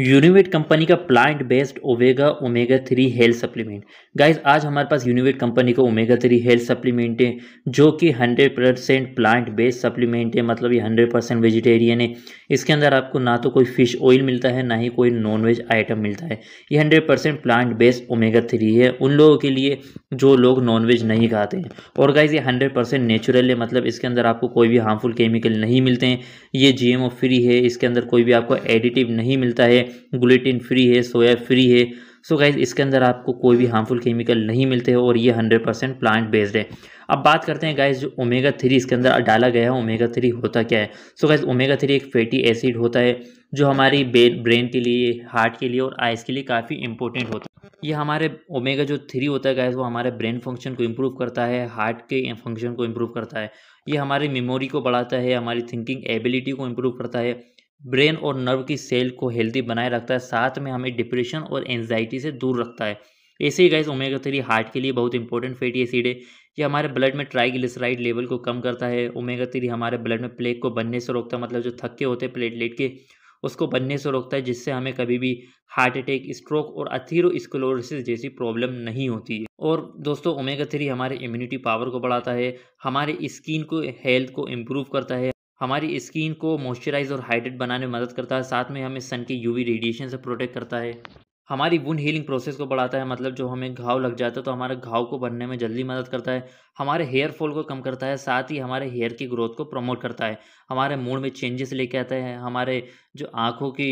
यूनिवेट company का plant based omega omega three health supplement guys आज हमारे पास यूनिवेट कंपनी का ओमेगा थ्री हेल्थ सप्लीमेंट है जो कि 100 परसेंट प्लांट बेस्ड सप्लीमेंट है मतलब ये 100 परसेंट वेजिटेरियन है इसके अंदर आपको ना तो कोई फिश ऑयल मिलता है ना ही कोई नॉन वेज आइटम मिलता है ये hundred percent plant based omega three है उन लोगों के लिए जो लोग नॉन वेज नहीं खाते हैं और गाइज ये हंड्रेड परसेंट नेचुरल है मतलब इसके अंदर आपको कोई भी हार्मफुल केमिकल नहीं मिलते हैं ये जी फ्री है इसके अंदर कोई भी आपको एडिटिव नहीं मिलता है ग्लूटिन फ्री है सोया फ्री है सो so गाइज इसके अंदर आपको कोई भी हार्मफुल केमिकल नहीं मिलते हैं और ये हंड्रेड परसेंट प्लांट बेस्ड है अब बात करते हैं गाइज जो ओमेगा थ्री इसके अंदर डाला गया है ओमेगा थ्री होता क्या है सो गाइज ओमेगा थ्री एक फैटी एसिड होता है जो हमारी ब्रेन के लिए हार्ट के लिए और आइस के लिए काफ़ी इंपॉर्टेंट होता है ये हमारे ओमेगा जो थ्री होता है गैस वो हमारे ब्रेन फंक्शन को इम्प्रूव करता है हार्ट के फंक्शन को इम्प्रूव करता है ये हमारी मेमोरी को बढ़ाता है हमारी थिंकिंग एबिलिटी को इम्प्रूव करता है ब्रेन और नर्व की सेल को हेल्दी बनाए रखता है साथ में हमें डिप्रेशन और एनजाइटी से दूर रखता है ऐसे ही गैस ओमेगा थ्री हार्ट के लिए बहुत इंपॉर्टेंट फैटी एसिड है ये हमारे ब्लड में ट्राइग्लिसराइड लेवल को कम करता है ओमेगा थ्री हमारे ब्लड में प्लेग को बनने से रोकता है मतलब जो थक्के होते हैं प्लेटलेट के उसको बनने से रोकता है जिससे हमें कभी भी हार्ट अटैक स्ट्रोक और अथीरोस्कलोरोसिस जैसी प्रॉब्लम नहीं होती है और दोस्तों ओमेगा थ्री हमारे इम्यूनिटी पावर को बढ़ाता है हमारे स्किन को हेल्थ को इम्प्रूव करता है हमारी स्किन को मॉइस्चराइज और हाइड्रेट बनाने में मदद करता है साथ में हमें सन के यूवी रेडिएशन से प्रोटेक्ट करता है हमारी वुंड हीलिंग प्रोसेस को बढ़ाता है मतलब जो हमें घाव लग जाता है तो हमारे घाव को बनने में जल्दी मदद करता है हमारे हेयर फॉल को कम करता है साथ ही हमारे हेयर की ग्रोथ को प्रमोट करता है हमारे मूड में चेंजेस लेके आता है हमारे जो आँखों की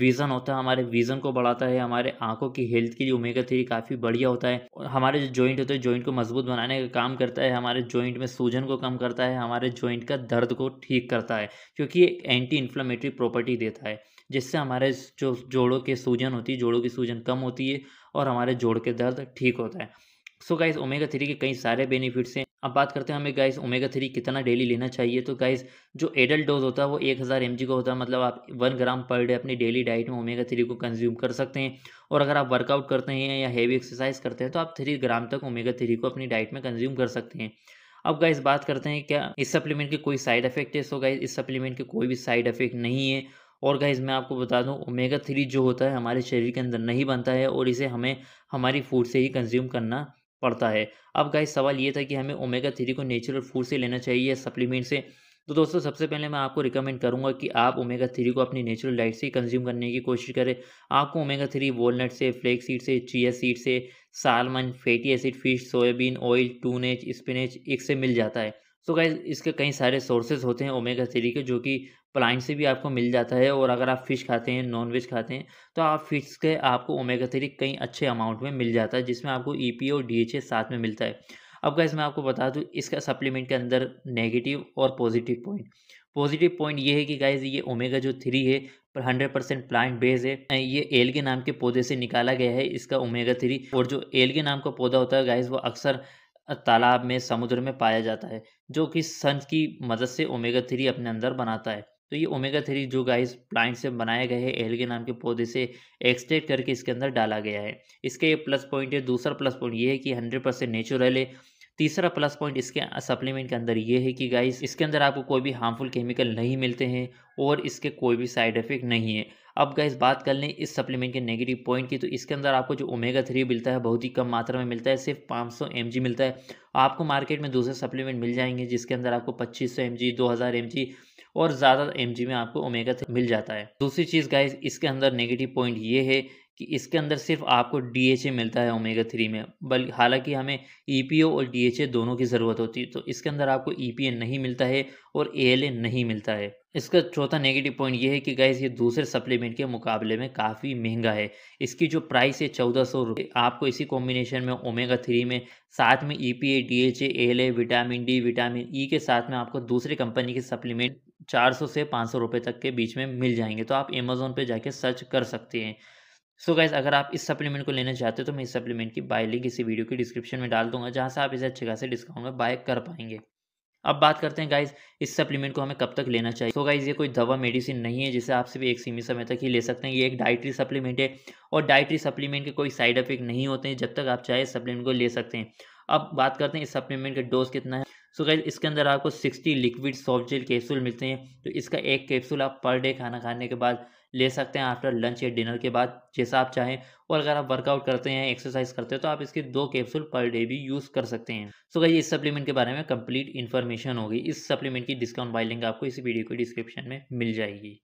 विज़न होता है हमारे विज़न को बढ़ाता है हमारे आँखों की हेल्थ के लिए ओमेगा थ्री काफ़ी बढ़िया होता है हमारे जो जॉइंट होते हैं जॉइंट को मजबूत बनाने का काम करता है हमारे जॉइंट में सूजन को कम करता है हमारे जॉइंट का दर्द को ठीक करता है क्योंकि एक एंटी इन्फ्लामेटरी प्रॉपर्टी देता है जिससे हमारे जो जोड़ों के सूजन होती है जोड़ों की सूजन कम होती है और हमारे जोड़ के दर्द ठीक होता है सो गाइस ओमेगा थ्री के कई सारे बेनिफिट्स हैं अब बात करते हैं हमें गाइस ओमेगा थ्री कितना डेली लेना चाहिए तो गाइस जो एडल्ट डोज होता है वो एक हज़ार एम का होता है मतलब आप वन ग्राम पर डे अपनी डेली डाइट में ओमेगा थ्री को कंज्यूम कर सकते हैं और अगर आप वर्कआउट करते हैं या हैवी एक्सरसाइज करते हैं तो आप थ्री ग्राम तक ओमेगा थ्री को अपनी डाइट में कंज्यूम कर सकते हैं अब गाइस बात करते हैं क्या इस सप्लीमेंट के कोई साइड इफेक्ट है सो गाइस इस सप्लीमेंट के कोई भी साइड इफेक्ट नहीं है और गाइज मैं आपको बता दूं ओमेगा थ्री जो होता है हमारे शरीर के अंदर नहीं बनता है और इसे हमें हमारी फूड से ही कंज्यूम करना पड़ता है अब गाइस सवाल ये था कि हमें ओमेगा थ्री को नेचुरल फूड से लेना चाहिए या सप्लीमेंट से तो दोस्तों सबसे पहले मैं आपको रिकमेंड करूंगा कि आप ओमेगा थ्री को अपनी नेचुरल डाइट से कंज्यूम करने की कोशिश करें आपको ओमेगा थ्री वॉलनट से फ्लेक्स सीड से चिया सीड से salmon fatty acid fish soybean oil टूनेच स्पिनेच एक से मिल जाता है तो गाइज इसके कई सारे सोर्सेज होते हैं ओमेगा थ्री के जो कि प्लाइंट से भी आपको मिल जाता है और अगर आप फिश खाते हैं नॉन वेज खाते हैं तो आप फिश के आपको ओमेगा थ्री कई अच्छे अमाउंट में मिल जाता है जिसमें आपको ई पी और डी एच ए साथ में मिलता है अब गाइज मैं आपको बता दूँ इसका सप्लीमेंट के अंदर नेगेटिव और पॉजिटिव पॉइंट पॉजिटिव पॉइंट ये है कि गाइज ये ओमेगा जो थ्री है पर हंड्रेड परसेंट प्लांट बेस है ये एल के नाम के पौधे से निकाला गया है इसका ओमेगा थ्री और जो एल के नाम का पौधा होता है गाइज वो अक्सर तालाब में समुद्र में पाया जाता है जो कि सन की मदद से ओमेगा थ्री अपने अंदर बनाता है तो ये ओमेगा थ्री जो गाइस प्लांट से बनाए गए हैं एहलगे नाम के पौधे से एक्सट्रैक्ट करके इसके अंदर डाला गया है इसके प्लस पॉइंट है दूसरा प्लस पॉइंट ये है कि हंड्रेड परसेंट नेचुरल है तीसरा प्लस पॉइंट इसके सप्लीमेंट के अंदर ये है कि गाइस इसके अंदर आपको कोई भी हार्मफुल केमिकल नहीं मिलते हैं और इसके कोई भी साइड इफेक्ट नहीं है अब गाइस बात कर लें इस सप्लीमेंट के नेगेटिव पॉइंट की तो इसके अंदर आपको जो ओमेगा थ्री मिलता है बहुत ही कम मात्रा में मिलता है सिर्फ पाँच सौ एम जी मिलता है आपको मार्केट में दूसरे सप्लीमेंट मिल जाएंगे जिसके अंदर आपको पच्चीस सौ एम जी दो हज़ार एम जी और ज़्यादा एम जी में आपको ओमेगा थ्री मिल जाता है दूसरी चीज़ गाइज इसके अंदर नेगेटिव पॉइंट ये है कि इसके अंदर सिर्फ आपको डीएचए मिलता है ओमेगा थ्री में बल्कि हालांकि हमें ईपीओ e और डीएचए दोनों की ज़रूरत होती है तो इसके अंदर आपको ईपीए e नहीं मिलता है और एएलए नहीं मिलता है इसका चौथा नेगेटिव पॉइंट ये है कि गैस ये दूसरे सप्लीमेंट के मुकाबले में काफ़ी महंगा है इसकी जो प्राइस है चौदह सौ रुपये आपको इसी कॉम्बिनेशन में ओमेगा थ्री में साथ में E P A D H A vitamin D vitamin E के साथ में आपको दूसरे कंपनी के सप्लीमेंट 400 से 500 रुपए तक के बीच में मिल जाएंगे तो आप अमेज़ोन पे जाके सर्च कर सकते हैं सो so अगर आप इस सप्लीमेंट को लेना चाहते हो तो मैं इस सप्लीमेंट की बाय लिंक इसी वीडियो की डिस्क्रिप्शन में डाल दूंगा जहाँ से आप इसे अच्छे खासे डिस्काउंट में बाय कर पाएंगे अब बात करते हैं गाइज इस सप्लीमेंट को हमें कब तक लेना चाहिए सो so गाइज ये कोई दवा मेडिसिन नहीं है जिसे आप सिर्फ एक सीमित समय तक ही ले सकते हैं ये एक डाइटरी सप्लीमेंट है और डाइटरी सप्लीमेंट के कोई साइड इफेक्ट नहीं होते हैं जब तक आप चाहे सप्लीमेंट को ले सकते हैं अब बात करते हैं इस सप्लीमेंट का डोज कितना है सो so गाइज इसके अंदर आपको sixty liquid soft gel capsule मिलते हैं तो इसका एक कैप्सूल आप पर डे खाना खाने के बाद ले सकते हैं आफ्टर लंच या डिनर के बाद जैसा आप चाहें और अगर आप वर्कआउट करते हैं एक्सरसाइज करते हैं तो आप इसके दो कैप्सूल पर डे भी यूज़ कर सकते हैं सो गई इस सप्लीमेंट के बारे में कंप्लीट इन्फॉर्मेशन होगी इस सप्लीमेंट की डिस्काउंट बाई लिंक आपको इस वीडियो के डिस्क्रिप्शन में मिल जाएगी